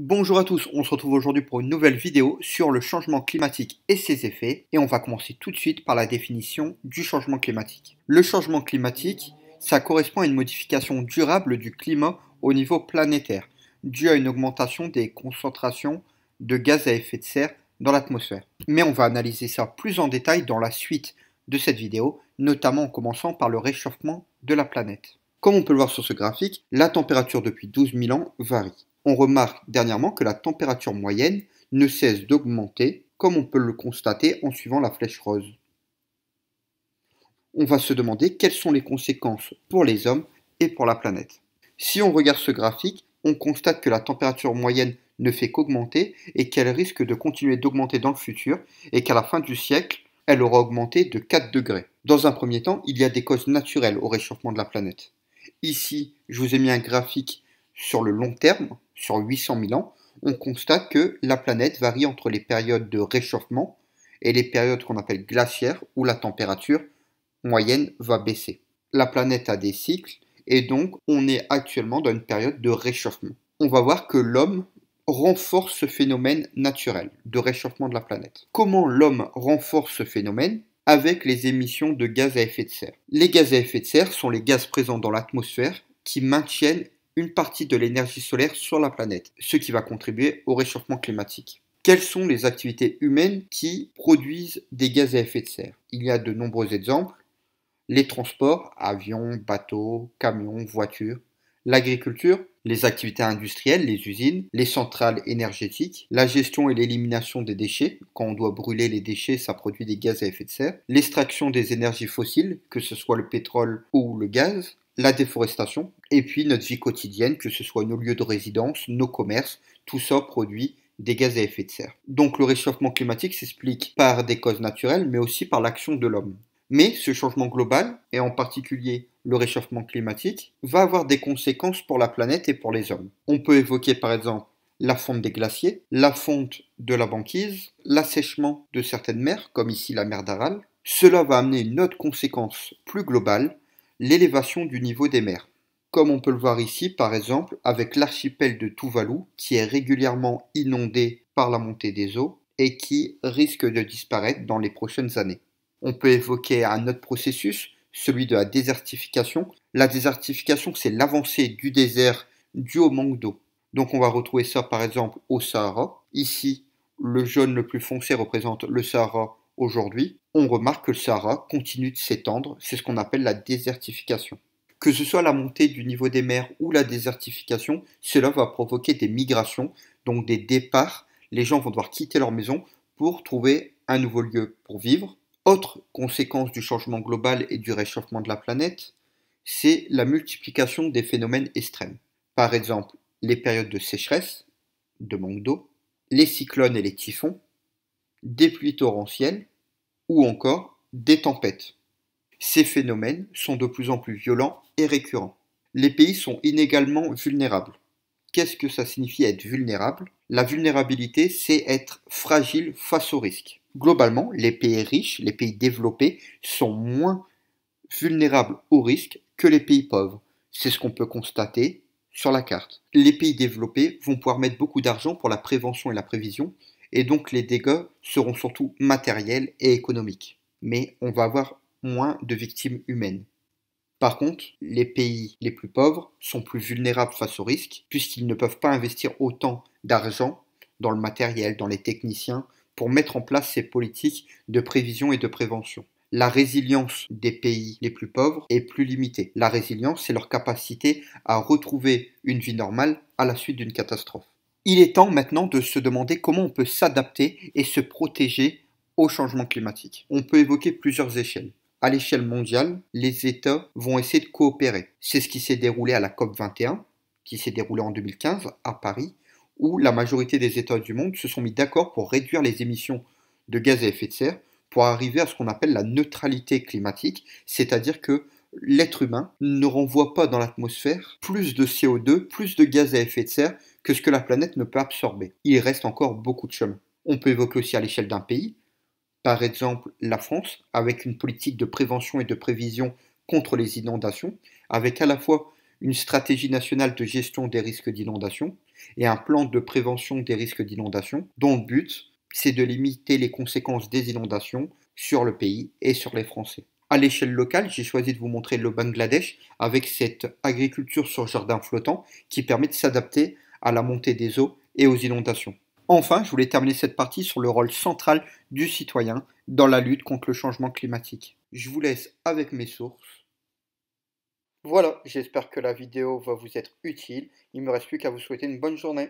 Bonjour à tous, on se retrouve aujourd'hui pour une nouvelle vidéo sur le changement climatique et ses effets et on va commencer tout de suite par la définition du changement climatique. Le changement climatique, ça correspond à une modification durable du climat au niveau planétaire, due à une augmentation des concentrations de gaz à effet de serre dans l'atmosphère. Mais on va analyser ça plus en détail dans la suite de cette vidéo, notamment en commençant par le réchauffement de la planète. Comme on peut le voir sur ce graphique, la température depuis 12 000 ans varie on remarque dernièrement que la température moyenne ne cesse d'augmenter, comme on peut le constater en suivant la flèche rose. On va se demander quelles sont les conséquences pour les hommes et pour la planète. Si on regarde ce graphique, on constate que la température moyenne ne fait qu'augmenter et qu'elle risque de continuer d'augmenter dans le futur et qu'à la fin du siècle, elle aura augmenté de 4 degrés. Dans un premier temps, il y a des causes naturelles au réchauffement de la planète. Ici, je vous ai mis un graphique sur le long terme sur 800 000 ans, on constate que la planète varie entre les périodes de réchauffement et les périodes qu'on appelle glaciaires où la température moyenne va baisser. La planète a des cycles et donc on est actuellement dans une période de réchauffement. On va voir que l'homme renforce ce phénomène naturel de réchauffement de la planète. Comment l'homme renforce ce phénomène avec les émissions de gaz à effet de serre. Les gaz à effet de serre sont les gaz présents dans l'atmosphère qui maintiennent une partie de l'énergie solaire sur la planète, ce qui va contribuer au réchauffement climatique. Quelles sont les activités humaines qui produisent des gaz à effet de serre Il y a de nombreux exemples. Les transports, avions, bateaux, camions, voitures, l'agriculture, les activités industrielles, les usines, les centrales énergétiques, la gestion et l'élimination des déchets. Quand on doit brûler les déchets, ça produit des gaz à effet de serre. L'extraction des énergies fossiles, que ce soit le pétrole ou le gaz la déforestation et puis notre vie quotidienne, que ce soit nos lieux de résidence, nos commerces, tout ça produit des gaz à effet de serre. Donc le réchauffement climatique s'explique par des causes naturelles, mais aussi par l'action de l'homme. Mais ce changement global, et en particulier le réchauffement climatique, va avoir des conséquences pour la planète et pour les hommes. On peut évoquer par exemple la fonte des glaciers, la fonte de la banquise, l'assèchement de certaines mers, comme ici la mer d'Aral. Cela va amener une autre conséquence plus globale, l'élévation du niveau des mers, comme on peut le voir ici par exemple avec l'archipel de Tuvalu qui est régulièrement inondé par la montée des eaux et qui risque de disparaître dans les prochaines années. On peut évoquer un autre processus, celui de la désertification. La désertification, c'est l'avancée du désert dû au manque d'eau. Donc on va retrouver ça par exemple au Sahara. Ici, le jaune le plus foncé représente le Sahara aujourd'hui on remarque que le Sahara continue de s'étendre, c'est ce qu'on appelle la désertification. Que ce soit la montée du niveau des mers ou la désertification, cela va provoquer des migrations, donc des départs. Les gens vont devoir quitter leur maison pour trouver un nouveau lieu pour vivre. Autre conséquence du changement global et du réchauffement de la planète, c'est la multiplication des phénomènes extrêmes. Par exemple, les périodes de sécheresse, de manque d'eau, les cyclones et les typhons, des pluies torrentielles, ou encore des tempêtes. Ces phénomènes sont de plus en plus violents et récurrents. Les pays sont inégalement vulnérables. Qu'est-ce que ça signifie être vulnérable La vulnérabilité, c'est être fragile face aux risque. Globalement, les pays riches, les pays développés, sont moins vulnérables aux risques que les pays pauvres. C'est ce qu'on peut constater sur la carte. Les pays développés vont pouvoir mettre beaucoup d'argent pour la prévention et la prévision, et donc les dégâts seront surtout matériels et économiques. Mais on va avoir moins de victimes humaines. Par contre, les pays les plus pauvres sont plus vulnérables face aux risque, puisqu'ils ne peuvent pas investir autant d'argent dans le matériel, dans les techniciens, pour mettre en place ces politiques de prévision et de prévention. La résilience des pays les plus pauvres est plus limitée. La résilience, c'est leur capacité à retrouver une vie normale à la suite d'une catastrophe. Il est temps maintenant de se demander comment on peut s'adapter et se protéger au changement climatique. On peut évoquer plusieurs échelles. À l'échelle mondiale, les États vont essayer de coopérer. C'est ce qui s'est déroulé à la COP21, qui s'est déroulée en 2015 à Paris, où la majorité des États du monde se sont mis d'accord pour réduire les émissions de gaz à effet de serre pour arriver à ce qu'on appelle la neutralité climatique, c'est-à-dire que l'être humain ne renvoie pas dans l'atmosphère plus de CO2, plus de gaz à effet de serre que ce que la planète ne peut absorber. Il reste encore beaucoup de chemin. On peut évoquer aussi à l'échelle d'un pays, par exemple la France, avec une politique de prévention et de prévision contre les inondations, avec à la fois une stratégie nationale de gestion des risques d'inondation et un plan de prévention des risques d'inondation, dont le but, c'est de limiter les conséquences des inondations sur le pays et sur les Français. À l'échelle locale, j'ai choisi de vous montrer le Bangladesh avec cette agriculture sur jardin flottant qui permet de s'adapter à la montée des eaux et aux inondations. Enfin, je voulais terminer cette partie sur le rôle central du citoyen dans la lutte contre le changement climatique. Je vous laisse avec mes sources. Voilà, j'espère que la vidéo va vous être utile. Il ne me reste plus qu'à vous souhaiter une bonne journée.